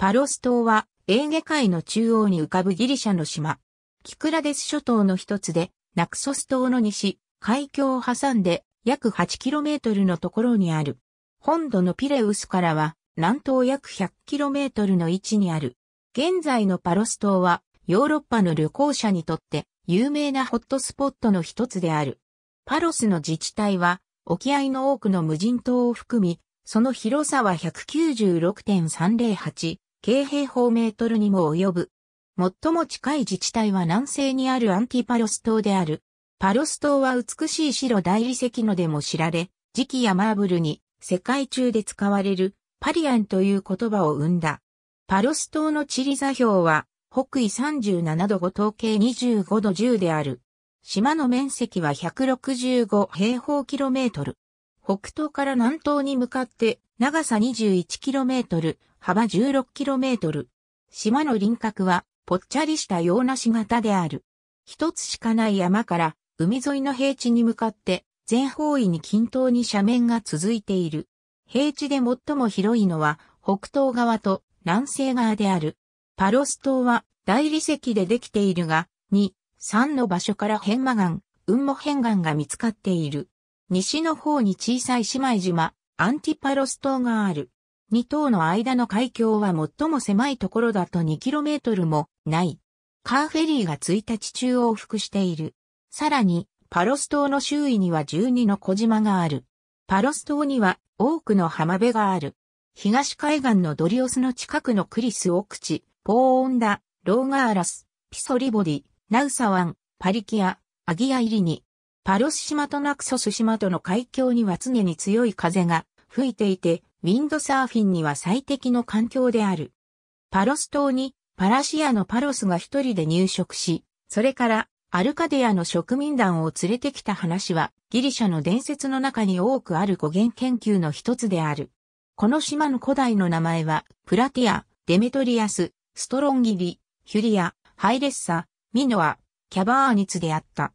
パロス島は、エーゲ海の中央に浮かぶギリシャの島。キクラデス諸島の一つで、ナクソス島の西、海峡を挟んで約 8km のところにある。本土のピレウスからは南東約 100km の位置にある。現在のパロス島はヨーロッパの旅行者にとって有名なホットスポットの一つである。パロスの自治体は沖合の多くの無人島を含み、その広さは196.308京平方メートルにも及ぶ。最も近い自治体は南西にあるアンティパロス島である。パロス島は美しい白大理石のでも知られ、磁器やマーブルに世界中で使われるパリアンという言葉を生んだ。パロス島の地理座標は北緯37度5東経25度10である。島の面積は165平方キロメートル。北東から南東に向かって長さ21キロメートル、幅 16km。島の輪郭は、ぽっちゃりした洋梨型である。一つしかない山から海沿いの平地に向かって全方位に均等に斜面が続いている。平地で最も広いのは北東側と南西側である。パロス島は大理石でできているが、2、3の場所から変魔岩、雲母変岩が見つかっている。西の方に小さい姉妹島、アンティパロス島がある。2島の間の海峡は最も狭いところだと 2km もない。カーフェリーが1日中往復している。さらに、パロス島の周囲には12の小島がある。パロス島には多くの浜辺がある。東海岸のドリオスの近くのクリス・オクチ、ポーオンダ、ローガーラス、ピソリボディ、ナウサワン、パリキア、アギア入りに、パロス島とナクソス島との海峡には常に強い風が吹いていて、ウィンドサーフィンには最適の環境である。パロス島にパラシアのパロスが一人で入植し、それからアルカデアの植民団を連れてきた話はギリシャの伝説の中に多くある語源研究の一つである。この島の古代の名前はプラティア、デメトリアス、ストロンギリ、ヒュリア、ハイレッサ、ミノア、キャバーニツであった。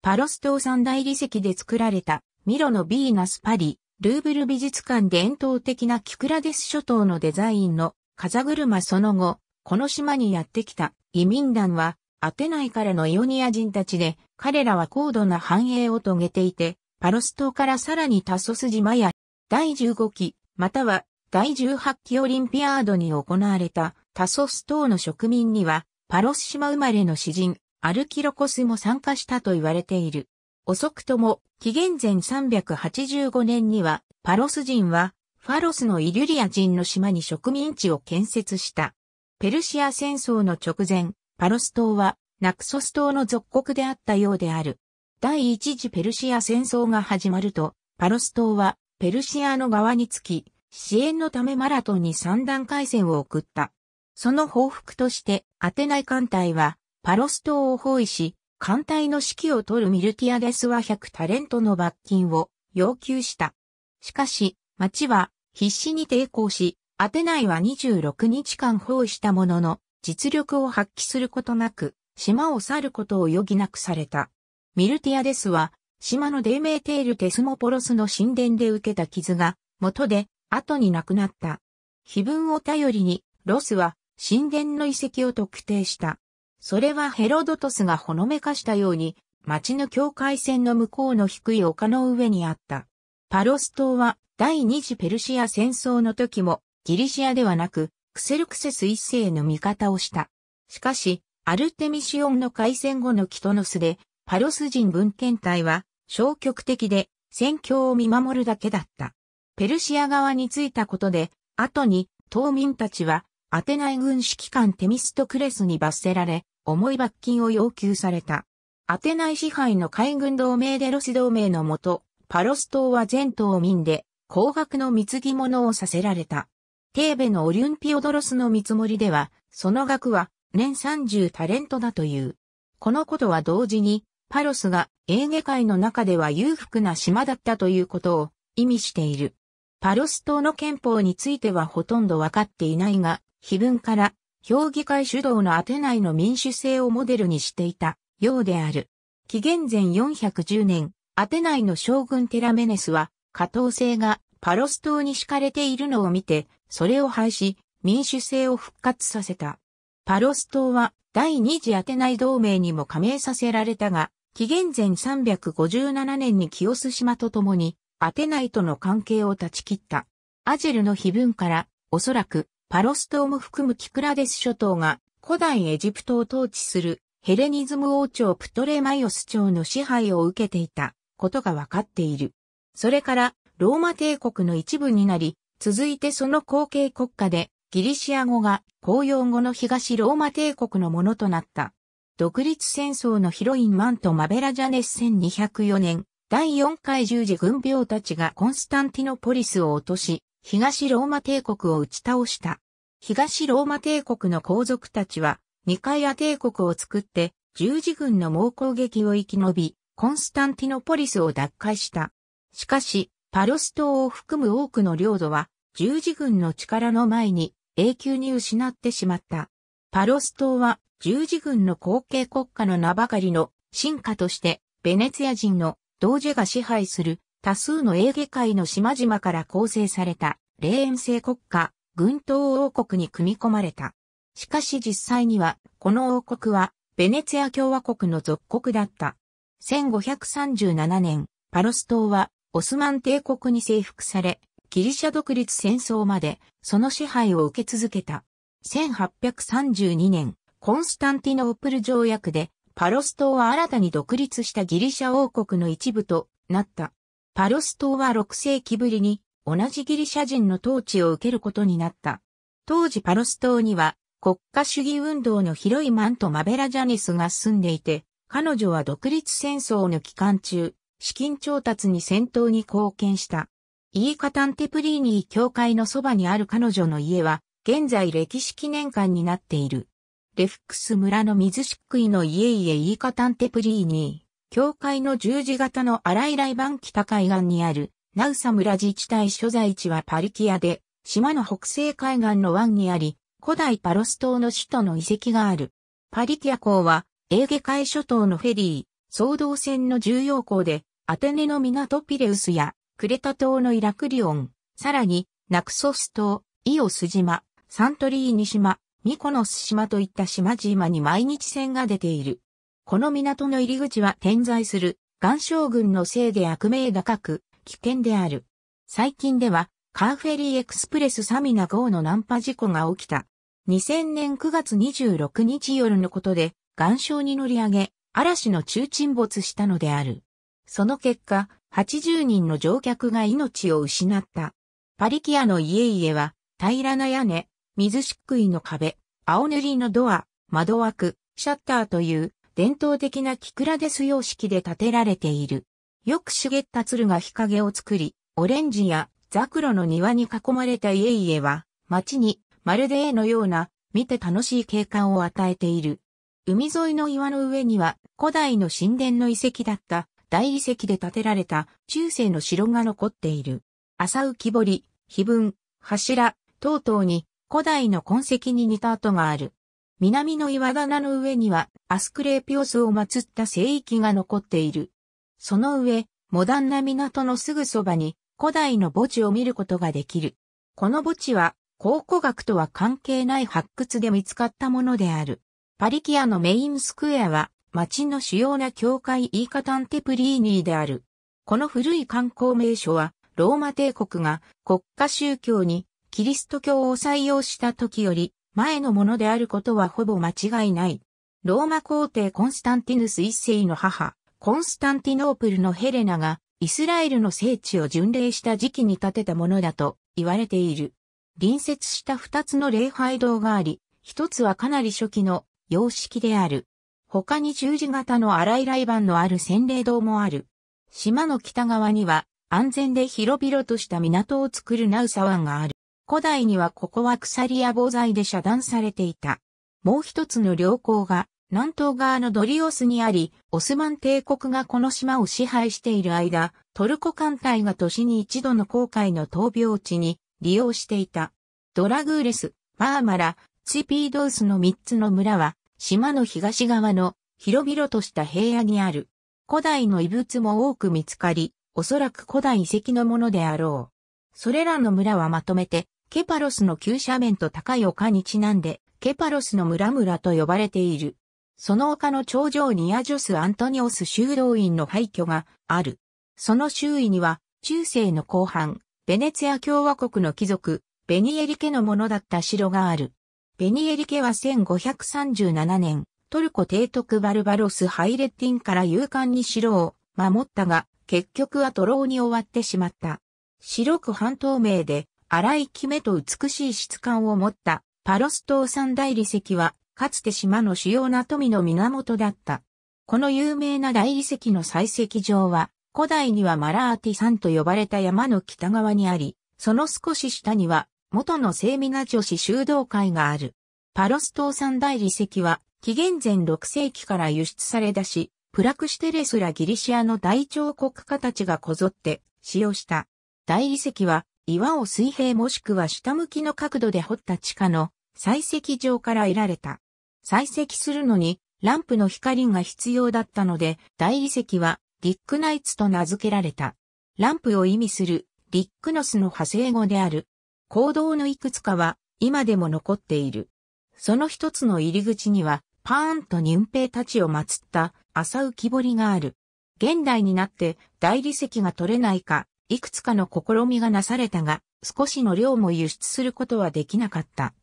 パロス島三大理石で作られたミロのビーナスパリ、ルーブル美術館伝統的なキクラデス諸島のデザインの風車その後、この島にやってきた移民団はアテナイからのイオニア人たちで、彼らは高度な繁栄を遂げていて、パロス島からさらにタソス島や、第15期、または第18期オリンピアードに行われたタソス島の植民には、パロス島生まれの詩人、アルキロコスも参加したと言われている。遅くとも、紀元前385年には、パロス人は、ファロスのイリュリア人の島に植民地を建設した。ペルシア戦争の直前、パロス島は、ナクソス島の属国であったようである。第一次ペルシア戦争が始まると、パロス島は、ペルシアの側につき、支援のためマラトンに三段回線を送った。その報復として、アテナイ艦隊は、パロス島を包囲し、艦隊の指揮を取るミルティアデスは100タレントの罰金を要求した。しかし、町は必死に抵抗し、アテナイは26日間包囲したものの、実力を発揮することなく、島を去ることを余儀なくされた。ミルティアデスは、島のデメーテール・テスモポロスの神殿で受けた傷が、元で、後に亡くなった。碑文を頼りに、ロスは神殿の遺跡を特定した。それはヘロドトスがほのめかしたように、町の境界線の向こうの低い丘の上にあった。パロス島は第二次ペルシア戦争の時もギリシアではなくクセルクセス一世の味方をした。しかし、アルテミシオンの開戦後のキトノスでパロス人文献隊は消極的で戦況を見守るだけだった。ペルシア側についたことで、後に島民たちはアテナイ軍指揮官テミストクレスに罰せられ、重い罰金を要求された。アテナイ支配の海軍同盟でロス同盟のもと、パロス島は全島民で、高額の貢ぎ物をさせられた。テーベのオリュンピオドロスの見積もりでは、その額は年30タレントだという。このことは同時に、パロスがエーゲ海の中では裕福な島だったということを意味している。パロス島の憲法についてはほとんどわかっていないが、碑文から、評議会主導のアテナイの民主制をモデルにしていたようである。紀元前410年、アテナイの将軍テラメネスは、加藤制がパロス島に敷かれているのを見て、それを廃し、民主制を復活させた。パロス島は第二次アテナイ同盟にも加盟させられたが、紀元前357年に清洲島と共にアテナイとの関係を断ち切った。アジェルの碑文から、おそらく、パロストーム含むキクラデス諸島が、古代エジプトを統治する、ヘレニズム王朝プトレマイオス朝の支配を受けていた、ことが分かっている。それから、ローマ帝国の一部になり、続いてその後継国家で、ギリシア語が公用語の東ローマ帝国のものとなった。独立戦争のヒロインマント・マベラジャネス1204年、第4回十字軍病たちがコンスタンティノポリスを落とし、東ローマ帝国を打ち倒した。東ローマ帝国の皇族たちは、ニカイア帝国を作って、十字軍の猛攻撃を生き延び、コンスタンティノポリスを奪回した。しかし、パロス島を含む多くの領土は、十字軍の力の前に永久に失ってしまった。パロス島は十字軍の後継国家の名ばかりの進化として、ベネツヤ人の同時が支配する多数のエーゲ海の島々から構成された霊園制国家、群島王国に組み込まれた。しかし実際には、この王国は、ベネツィア共和国の属国だった。1537年、パロス島は、オスマン帝国に征服され、ギリシャ独立戦争まで、その支配を受け続けた。1832年、コンスタンティノープル条約で、パロス島は新たに独立したギリシャ王国の一部となった。パロス島は6世紀ぶりに同じギリシャ人の統治を受けることになった。当時パロス島には国家主義運動の広いマント・マベラ・ジャニスが住んでいて、彼女は独立戦争の期間中、資金調達に戦闘に貢献した。イーカタンテプリーニー教会のそばにある彼女の家は、現在歴史記念館になっている。レフックス村の水漆喰の家々イーカタンテプリーニー、教会の十字型の荒いバン北海岸にある、ナウサ村自治体所在地はパリキアで、島の北西海岸の湾にあり、古代パロス島の首都の遺跡がある。パリキア港は、エーゲ海諸島のフェリー、総動船の重要港で、アテネの港ピレウスや、クレタ島のイラクリオン、さらに、ナクソス島、イオス島、サントリーニ島、ミコノス島といった島々に毎日船が出ている。この港の入り口は点在する、岩礁群のせいで悪名高く、危険である。最近では、カーフェリーエクスプレスサミナ号の難破事故が起きた。2000年9月26日夜のことで、岩礁に乗り上げ、嵐の中沈没したのである。その結果、80人の乗客が命を失った。パリキアの家々は、平らな屋根、水漆喰の壁、青塗りのドア、窓枠、シャッターという伝統的なキクラデス様式で建てられている。よく茂った鶴が日陰を作り、オレンジやザクロの庭に囲まれた家々は、街にまるで絵のような見て楽しい景観を与えている。海沿いの岩の上には古代の神殿の遺跡だった大理石で建てられた中世の城が残っている。浅浮き堀、碑文、柱、等々に古代の痕跡に似た跡がある。南の岩棚の上にはアスクレーピオスを祀った聖域が残っている。その上、モダンな港のすぐそばに古代の墓地を見ることができる。この墓地は考古学とは関係ない発掘で見つかったものである。パリキアのメインスクエアは町の主要な教会イーカタンテプリーニーである。この古い観光名所はローマ帝国が国家宗教にキリスト教を採用した時より前のものであることはほぼ間違いない。ローマ皇帝コンスタンティヌス一世の母、コンスタンティノープルのヘレナがイスラエルの聖地を巡礼した時期に建てたものだと言われている。隣接した二つの礼拝堂があり、一つはかなり初期の様式である。他に十字型の荒い来板のある洗礼堂もある。島の北側には安全で広々とした港を作るナウサ湾がある。古代にはここは鎖や防材で遮断されていた。もう一つの良港が南東側のドリオスにあり、オスマン帝国がこの島を支配している間、トルコ艦隊が年に一度の航海の闘病地に利用していた。ドラグーレス、バーマラ、ツィピードウスの三つの村は、島の東側の広々とした平野にある。古代の遺物も多く見つかり、おそらく古代遺跡のものであろう。それらの村はまとめて、ケパロスの急斜面と高い丘にちなんで、ケパロスの村々と呼ばれている。その丘の頂上にアジョス・アントニオス修道院の廃墟がある。その周囲には、中世の後半、ベネツィア共和国の貴族、ベニエリ家のものだった城がある。ベニエリ家は1537年、トルコ提督バルバロス・ハイレッティンから勇敢に城を守ったが、結局は徒労に終わってしまった。白く半透明で荒い木目と美しい質感を持ったパロス島三大理石は、かつて島の主要な富の源だった。この有名な大理石の採石場は、古代にはマラーティ山と呼ばれた山の北側にあり、その少し下には、元の聖ミナ女子修道会がある。パロス島三大理石は、紀元前6世紀から輸出され出し、プラクシテレスらギリシアの大彫刻家たちがこぞって使用した。大理石は岩を水平もしくは下向きの角度で掘った地下の採石場から得られた。採石するのにランプの光が必要だったので、大理石はリックナイツと名付けられた。ランプを意味するリックノスの派生語である。坑道のいくつかは今でも残っている。その一つの入り口にはパーンと人兵たちを祀った浅浮き彫りがある。現代になって大理石が取れないかいくつかの試みがなされたが、少しの量も輸出することはできなかった。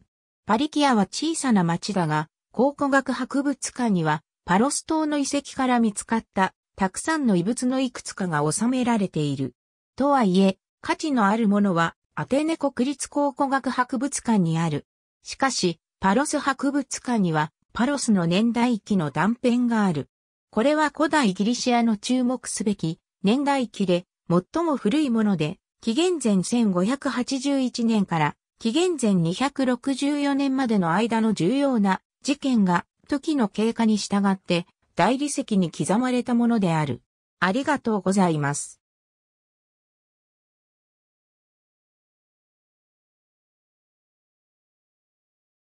パリキアは小さな町だが、考古学博物館には、パロス島の遺跡から見つかった、たくさんの遺物のいくつかが収められている。とはいえ、価値のあるものは、アテネ国立考古学博物館にある。しかし、パロス博物館には、パロスの年代記の断片がある。これは古代ギリシアの注目すべき、年代記で、最も古いもので、紀元前1581年から紀元前264年までの間の重要な事件が時の経過に従って大理石に刻まれたものである。ありがとうございます。